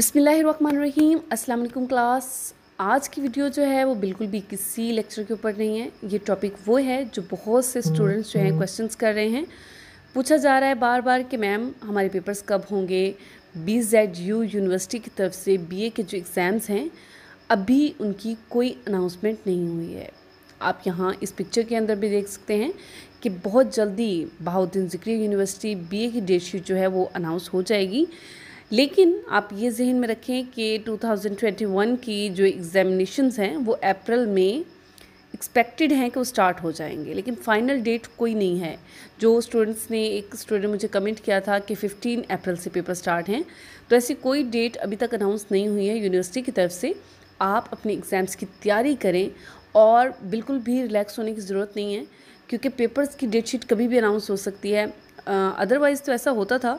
बिसमीम् वालेकुम क्लास आज की वीडियो जो है वो बिल्कुल भी किसी लेक्चर के ऊपर नहीं है ये टॉपिक वो है जो बहुत से स्टूडेंट्स जो हैं क्वेश्चंस कर रहे हैं पूछा जा रहा है बार बार कि मैम हमारे पेपर्स कब होंगे बी जेड यू यूनिवर्सिटी की तरफ से बीए के जो एग्ज़ाम्स हैं अभी उनकी कोई अनाउंसमेंट नहीं हुई है आप यहाँ इस पिक्चर के अंदर भी देख सकते हैं कि बहुत जल्दी बहाउद्दीन जिक्री यूनिवर्सिटी ए की डेट शीट जो है वो अनाउंस हो जाएगी लेकिन आप ये जहन में रखें कि 2021 की जो एग्ज़ामिनेशंस हैं वो अप्रैल में एक्सपेक्टेड हैं कि वो स्टार्ट हो जाएंगे लेकिन फ़ाइनल डेट कोई नहीं है जो स्टूडेंट्स ने एक स्टूडेंट मुझे कमेंट किया था कि 15 अप्रैल से पेपर स्टार्ट हैं तो ऐसी कोई डेट अभी तक अनाउंस नहीं हुई है यूनिवर्सिटी की तरफ से आप अपने एग्ज़ाम्स की तैयारी करें और बिल्कुल भी रिलैक्स होने की ज़रूरत नहीं है क्योंकि पेपर्स की डेट शीट कभी भी अनाउंस हो सकती है अदरवाइज़ तो ऐसा होता था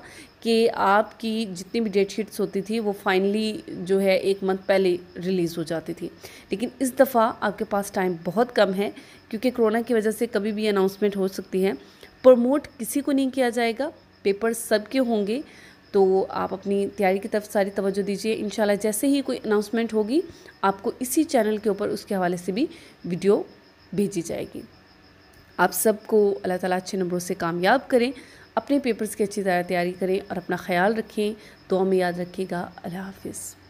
कि आपकी जितनी भी डेट शीट्स होती थी वो फाइनली जो है एक मंथ पहले रिलीज़ हो जाती थी लेकिन इस दफ़ा आपके पास टाइम बहुत कम है क्योंकि कोरोना की वजह से कभी भी अनाउंसमेंट हो सकती है प्रमोट किसी को नहीं किया जाएगा पेपर सबके होंगे तो आप अपनी तैयारी की तरफ सारी तवज्जो दीजिए इन जैसे ही कोई अनाउंसमेंट होगी आपको इसी चैनल के ऊपर उसके हवाले से भी वीडियो भेजी जाएगी आप सबको अल्लाह ताला अच्छे नंबरों से कामयाब करें अपने पेपर्स की अच्छी तरह तैयारी करें और अपना ख्याल रखें दुआ में याद रखिएगा अल्लाह हाफिज़